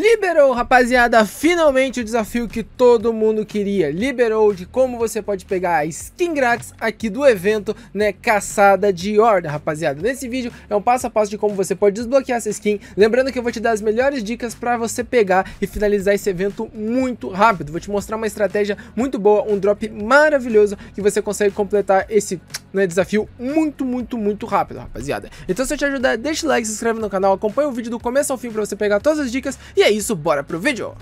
Liberou, rapaziada, finalmente o desafio que todo mundo queria. Liberou de como você pode pegar a skin grátis aqui do evento, né, caçada de horda, rapaziada. Nesse vídeo é um passo a passo de como você pode desbloquear essa skin. Lembrando que eu vou te dar as melhores dicas para você pegar e finalizar esse evento muito rápido. Vou te mostrar uma estratégia muito boa, um drop maravilhoso que você consegue completar esse né, desafio muito, muito, muito rápido, rapaziada. Então se eu te ajudar, deixa o like, se inscreve no canal, acompanha o vídeo do começo ao fim para você pegar todas as dicas e aí, é é isso, bora pro vídeo!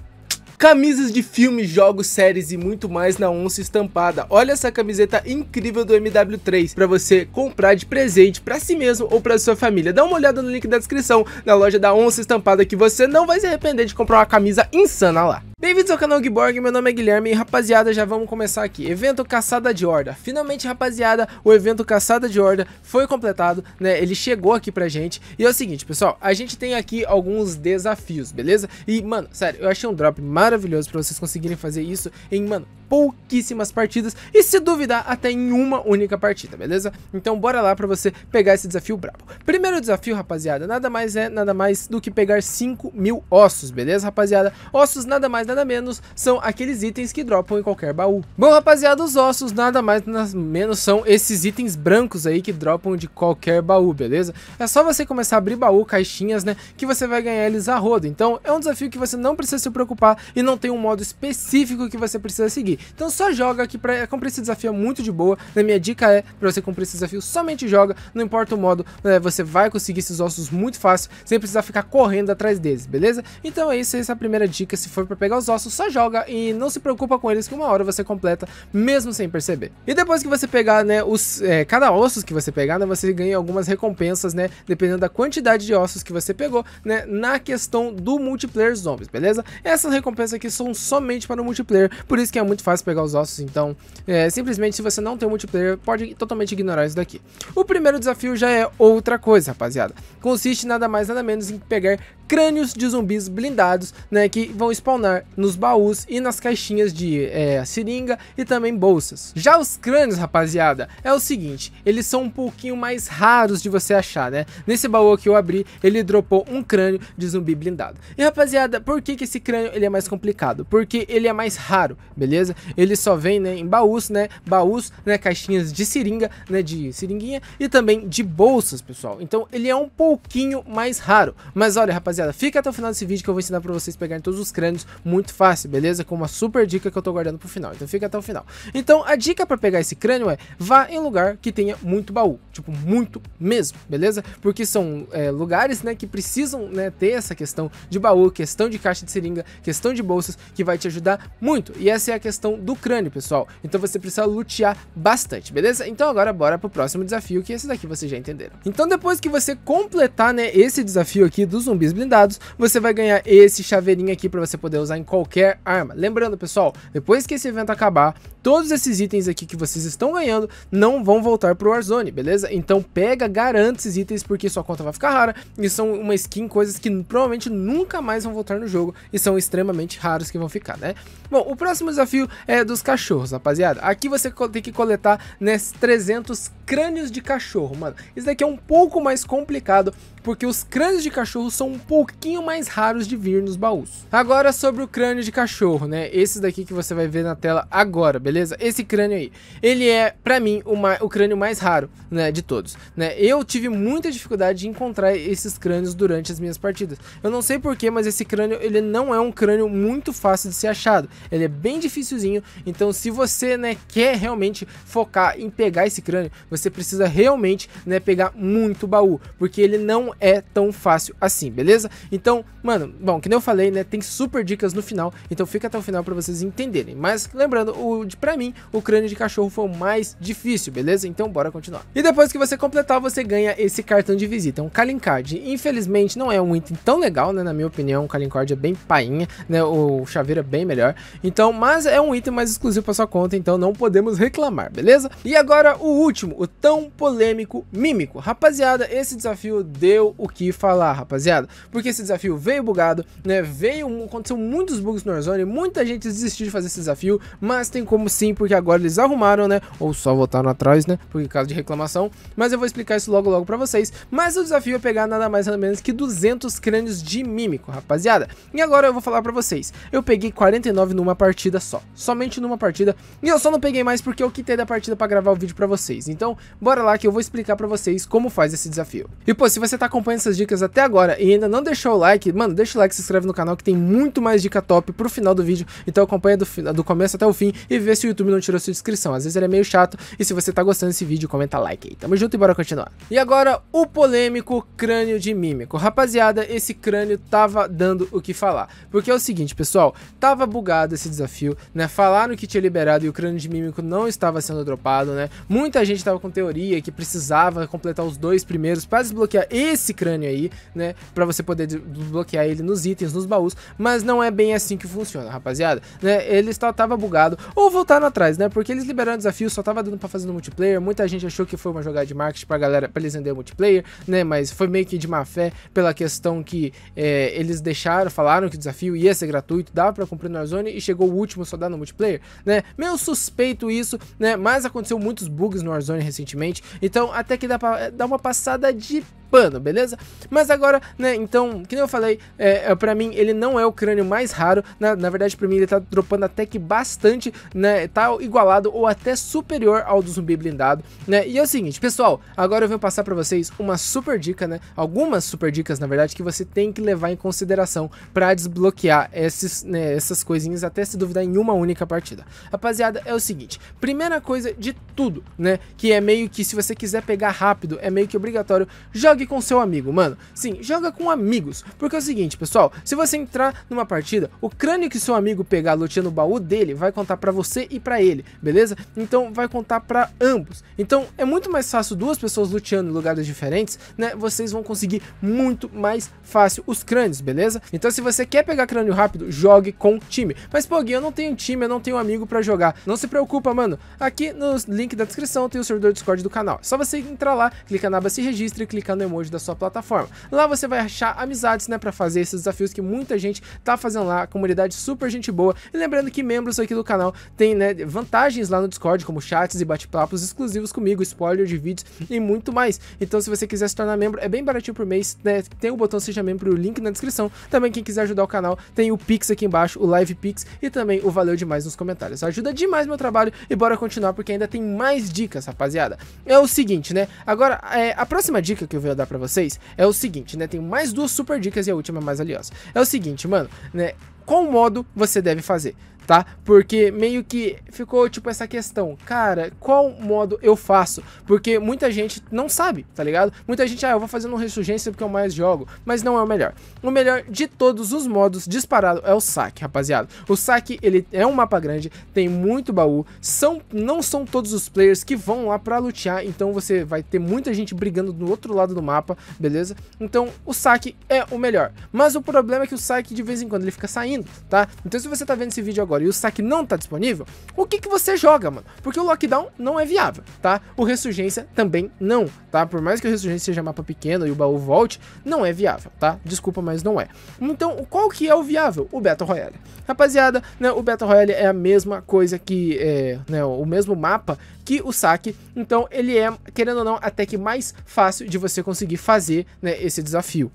Camisas de filmes, jogos, séries e muito mais na Onça Estampada. Olha essa camiseta incrível do MW3 para você comprar de presente para si mesmo ou para sua família. Dá uma olhada no link da descrição na loja da Onça Estampada que você não vai se arrepender de comprar uma camisa insana lá. Bem-vindos ao canal Gborg, meu nome é Guilherme e rapaziada, já vamos começar aqui. Evento Caçada de Horda. Finalmente, rapaziada, o evento Caçada de Horda foi completado, né? Ele chegou aqui pra gente. E é o seguinte, pessoal, a gente tem aqui alguns desafios, beleza? E, mano, sério, eu achei um drop maravilhoso pra vocês conseguirem fazer isso em, mano, pouquíssimas partidas e se duvidar até em uma única partida, beleza? Então bora lá pra você pegar esse desafio brabo. Primeiro desafio, rapaziada, nada mais é nada mais do que pegar 5 mil ossos, beleza, rapaziada? Ossos nada mais nada menos são aqueles itens que dropam em qualquer baú. Bom, rapaziada, os ossos nada mais nada menos são esses itens brancos aí que dropam de qualquer baú, beleza? É só você começar a abrir baú, caixinhas, né, que você vai ganhar eles a rodo. Então é um desafio que você não precisa se preocupar e não tem um modo específico que você precisa seguir. Então só joga aqui pra é, cumprir esse desafio é muito de boa. A minha dica é, pra você cumprir esse desafio, somente joga, não importa o modo, né, você vai conseguir esses ossos muito fácil, sem precisar ficar correndo atrás deles, beleza? Então é isso, essa é a primeira dica, se for pra pegar os ossos, só joga e não se preocupa com eles que uma hora você completa, mesmo sem perceber. E depois que você pegar, né, os, é, cada ossos que você pegar, né, você ganha algumas recompensas, né, dependendo da quantidade de ossos que você pegou, né, na questão do multiplayer zombies, beleza? Essas recompensas aqui são somente para o multiplayer, por isso que é muito fácil pegar os ossos, então é, simplesmente se você não tem multiplayer, pode totalmente ignorar isso daqui. O primeiro desafio já é outra coisa, rapaziada. Consiste nada mais nada menos em pegar crânios de zumbis blindados, né, que vão spawnar nos baús e nas caixinhas de é, seringa e também bolsas. Já os crânios, rapaziada, é o seguinte, eles são um pouquinho mais raros de você achar, né? Nesse baú que eu abri, ele dropou um crânio de zumbi blindado. E rapaziada, por que, que esse crânio ele é mais complicado? Porque ele é mais raro, beleza? Ele só vem né, em baús, né? Baús, né? Caixinhas de seringa, né? De seringuinha e também de bolsas, pessoal. Então ele é um pouquinho mais raro. Mas olha, rapaziada, rapaziada, fica até o final desse vídeo que eu vou ensinar pra vocês pegarem todos os crânios muito fácil, beleza? Com uma super dica que eu tô guardando pro final, então fica até o final. Então, a dica pra pegar esse crânio é, vá em lugar que tenha muito baú, tipo, muito mesmo, beleza? Porque são é, lugares, né, que precisam, né, ter essa questão de baú, questão de caixa de seringa, questão de bolsas, que vai te ajudar muito. E essa é a questão do crânio, pessoal. Então você precisa lutear bastante, beleza? Então agora bora pro próximo desafio, que esse daqui vocês já entenderam. Então depois que você completar, né, esse desafio aqui dos zumbis blindados, dados, você vai ganhar esse chaveirinho aqui para você poder usar em qualquer arma. Lembrando, pessoal, depois que esse evento acabar, todos esses itens aqui que vocês estão ganhando não vão voltar pro Warzone, beleza? Então pega, garante esses itens porque sua conta vai ficar rara e são uma skin, coisas que provavelmente nunca mais vão voltar no jogo e são extremamente raros que vão ficar, né? Bom, o próximo desafio é dos cachorros, rapaziada. Aqui você tem que coletar nesses 300 crânios de cachorro, mano. Isso daqui é um pouco mais complicado porque os crânios de cachorro são um pouquinho mais raros de vir nos baús. Agora sobre o crânio de cachorro, né? Esse daqui que você vai ver na tela agora, beleza? Esse crânio aí. Ele é, pra mim, uma, o crânio mais raro, né, de todos, né? Eu tive muita dificuldade de encontrar esses crânios durante as minhas partidas. Eu não sei porquê, mas esse crânio, ele não é um crânio muito fácil de ser achado. Ele é bem dificilzinho, então se você, né, quer realmente focar em pegar esse crânio, você precisa realmente, né, pegar muito baú, porque ele não é tão fácil assim, beleza? Então, mano, bom, que nem eu falei, né? Tem super dicas no final, então fica até o final para vocês entenderem. Mas lembrando, o para mim, o crânio de cachorro foi o mais difícil, beleza? Então bora continuar. E depois que você completar, você ganha esse cartão de visita, um Kalin Card. Infelizmente não é um item tão legal, né? Na minha opinião, o Kalin Card é bem painha, né? O chaveiro é bem melhor. Então, mas é um item mais exclusivo para sua conta, então não podemos reclamar, beleza? E agora o último, o tão polêmico mímico. Rapaziada, esse desafio deu deu o que falar, rapaziada. Porque esse desafio veio bugado, né? Veio, aconteceu muitos bugs no Warzone, muita gente desistiu de fazer esse desafio, mas tem como sim, porque agora eles arrumaram, né? Ou só voltaram atrás, né? Por causa de reclamação. Mas eu vou explicar isso logo logo pra vocês. Mas o desafio é pegar nada mais nada menos que 200 crânios de mímico, rapaziada. E agora eu vou falar pra vocês. Eu peguei 49 numa partida só. Somente numa partida. E eu só não peguei mais porque eu quitei da partida pra gravar o vídeo pra vocês. Então, bora lá que eu vou explicar pra vocês como faz esse desafio. E pô, se você tá com acompanha essas dicas até agora e ainda não deixou o like, mano, deixa o like, se inscreve no canal que tem muito mais dica top pro final do vídeo. Então acompanha do, do começo até o fim e vê se o YouTube não tirou sua inscrição. Às vezes ele é meio chato e se você tá gostando desse vídeo, comenta like aí. Tamo junto e bora continuar. E agora o polêmico crânio de mímico. Rapaziada, esse crânio tava dando o que falar. Porque é o seguinte, pessoal, tava bugado esse desafio, né? Falaram que tinha liberado e o crânio de mímico não estava sendo dropado, né? Muita gente tava com teoria que precisava completar os dois primeiros para desbloquear esse esse crânio aí, né? Pra você poder desbloquear ele nos itens, nos baús. Mas não é bem assim que funciona, rapaziada. Né? Ele tava bugado. Ou voltaram atrás, né? Porque eles liberaram o desafio, só tava dando pra fazer no multiplayer. Muita gente achou que foi uma jogada de marketing pra galera, pra eles vender o multiplayer, né? Mas foi meio que de má fé pela questão que é, eles deixaram, falaram que o desafio ia ser gratuito, dava pra cumprir no Warzone e chegou o último só dá no multiplayer, né? Meio suspeito isso, né? Mas aconteceu muitos bugs no Warzone recentemente. Então até que dá pra eh, dar uma passada de pano, beleza? Mas agora, né, então, que nem eu falei, é, é, pra mim ele não é o crânio mais raro, na, na verdade pra mim ele tá dropando até que bastante, né, tá igualado ou até superior ao do zumbi blindado, né? E é o seguinte, pessoal, agora eu vou passar pra vocês uma super dica, né, algumas super dicas, na verdade, que você tem que levar em consideração pra desbloquear esses, né, essas coisinhas, até se duvidar em uma única partida. Rapaziada, é o seguinte, primeira coisa de tudo, né, que é meio que se você quiser pegar rápido, é meio que obrigatório, joga Jogue com seu amigo, mano. Sim, joga com amigos. Porque é o seguinte, pessoal, se você entrar numa partida, o crânio que seu amigo pegar luteando no baú dele vai contar para você e para ele, beleza? Então vai contar para ambos. Então é muito mais fácil duas pessoas lutando em lugares diferentes, né? Vocês vão conseguir muito mais fácil os crânios, beleza? Então se você quer pegar crânio rápido, jogue com time. Mas pô, Gui, eu não tenho time, eu não tenho amigo para jogar. Não se preocupa, mano. Aqui no link da descrição tem o servidor Discord do canal. É só você entrar lá, clica na aba se registre, clica no emoji da sua plataforma. Lá você vai achar amizades, né, para fazer esses desafios que muita gente tá fazendo lá, comunidade super gente boa. E lembrando que membros aqui do canal têm, né, vantagens lá no Discord, como chats e bate-papos exclusivos comigo, spoiler de vídeos e muito mais. Então, se você quiser se tornar membro, é bem baratinho por mês, né? Tem o botão seja membro, o link na descrição. Também quem quiser ajudar o canal, tem o Pix aqui embaixo, o Live Pix e também o valeu demais nos comentários. Ajuda demais meu trabalho e bora continuar porque ainda tem mais dicas, rapaziada. É o seguinte, né? Agora, é, a próxima dica que eu venho dar para vocês é o seguinte, né? Tem mais duas super dicas e a última é mais valiosa. É o seguinte, mano, né? Qual modo você deve fazer? tá? Porque meio que ficou tipo essa questão, cara, qual modo eu faço? Porque muita gente não sabe, tá ligado? Muita gente, ah, eu vou fazer no Ressurgência porque eu mais jogo, mas não é o melhor. O melhor de todos os modos disparado é o saque, rapaziada. O saque, ele é um mapa grande, tem muito baú, são, não são todos os players que vão lá pra lutear, então você vai ter muita gente brigando do outro lado do mapa, beleza? Então o saque é o melhor, mas o problema é que o saque de vez em quando ele fica saindo, tá? Então se você tá vendo esse vídeo agora, agora e o saque não tá disponível, o que, que você joga, mano? Porque o Lockdown não é viável, tá? O Ressurgência também não, tá? Por mais que o Ressurgência seja mapa pequeno e o baú volte, não é viável, tá? Desculpa, mas não é. Então, qual que é o viável? O Battle Royale. Rapaziada, né, o Battle Royale é a mesma coisa que, é, né, o mesmo mapa que o saque, então ele é, querendo ou não, até que mais fácil de você conseguir fazer, né, esse desafio.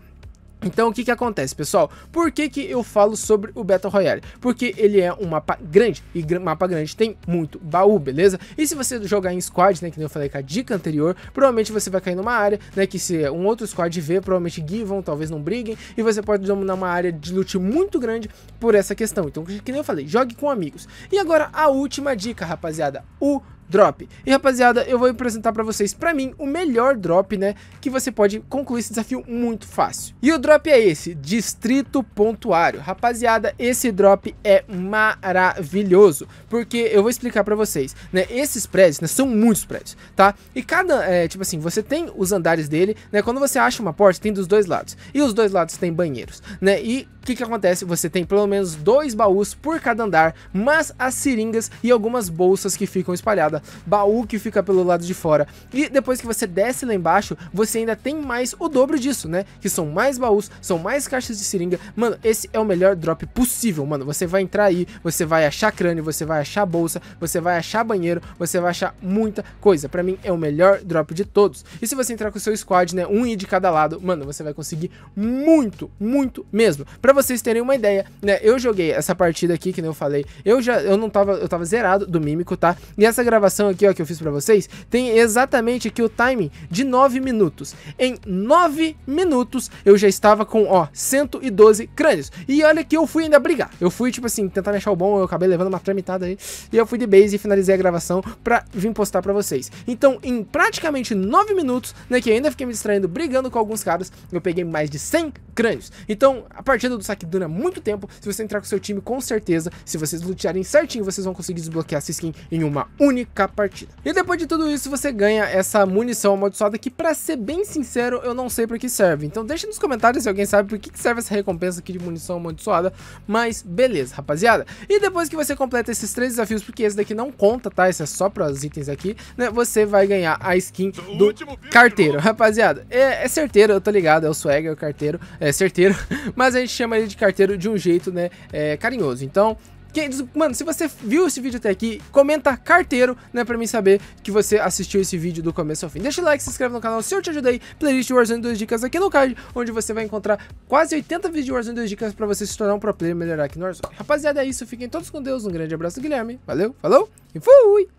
Então o que que acontece, pessoal? Por que que eu falo sobre o Battle Royale? Porque ele é um mapa grande, e gr mapa grande tem muito baú, beleza? E se você jogar em squad, né, que eu falei com a dica anterior, provavelmente você vai cair numa área, né, que se é um outro squad vê, provavelmente givam, talvez não briguem, e você pode dominar uma área de loot muito grande por essa questão. Então, que nem eu falei, jogue com amigos. E agora a última dica, rapaziada, o drop. E rapaziada, eu vou apresentar para vocês, para mim, o melhor drop, né, que você pode concluir esse desafio muito fácil. E o drop é esse, Distrito Pontuário. Rapaziada, esse drop é maravilhoso, porque eu vou explicar para vocês, né, esses prédios, né, são muitos prédios, tá? E cada, é, tipo assim, você tem os andares dele, né, quando você acha uma porta, tem dos dois lados, e os dois lados tem banheiros, né, e o que, que acontece? Você tem pelo menos dois baús por cada andar, mas as seringas e algumas bolsas que ficam espalhadas, baú que fica pelo lado de fora. E depois que você desce lá embaixo, você ainda tem mais o dobro disso, né? Que são mais baús, são mais caixas de seringa. Mano, esse é o melhor drop possível, mano. Você vai entrar aí, você vai achar crânio, você vai achar bolsa, você vai achar banheiro, você vai achar muita coisa. Pra mim, é o melhor drop de todos. E se você entrar com o seu squad, né, um e de cada lado, mano, você vai conseguir muito, muito mesmo. Pra para vocês terem uma ideia, né? Eu joguei essa partida aqui, que nem eu falei. Eu já, eu não tava, eu tava zerado do mímico, tá? E essa gravação aqui, ó, que eu fiz pra vocês, tem exatamente aqui o timing de 9 minutos. Em 9 minutos, eu já estava com, ó, 112 crânios. E olha que eu fui ainda brigar. Eu fui, tipo assim, tentar me achar o bom, eu acabei levando uma tramitada aí. E eu fui de base e finalizei a gravação pra vir postar pra vocês. Então, em praticamente 9 minutos, né, que ainda fiquei me distraindo, brigando com alguns caras, eu peguei mais de 100 crânios. Então, a partir do do saque dura muito tempo. Se você entrar com seu time, com certeza, se vocês lutearem certinho, vocês vão conseguir desbloquear essa skin em uma única partida. E depois de tudo isso, você ganha essa munição amaldiçoada que, pra ser bem sincero, eu não sei pra que serve. Então deixa nos comentários se alguém sabe por que serve essa recompensa aqui de munição amaldiçoada. Mas beleza, rapaziada. E depois que você completa esses três desafios, porque esse daqui não conta, tá? Esse é só para os itens aqui, né? Você vai ganhar a skin do, carteiro. Rapaziada, é, é certeiro, eu tô ligado, é o Swagger é o carteiro, é certeiro. Mas a gente chama chama ele de carteiro de um jeito, né, é, carinhoso. Então, Mano, se você viu esse vídeo até aqui, comenta carteiro, né, pra mim saber que você assistiu esse vídeo do começo ao fim. Deixa o like, se inscreve no canal se eu te ajudei, playlist Warzone 2 Dicas aqui no card, onde você vai encontrar quase 80 vídeos de Warzone 2 Dicas pra você se tornar um pro player e melhorar aqui no Warzone. Rapaziada, é isso, fiquem todos com Deus, um grande abraço Guilherme, valeu, falou e fui!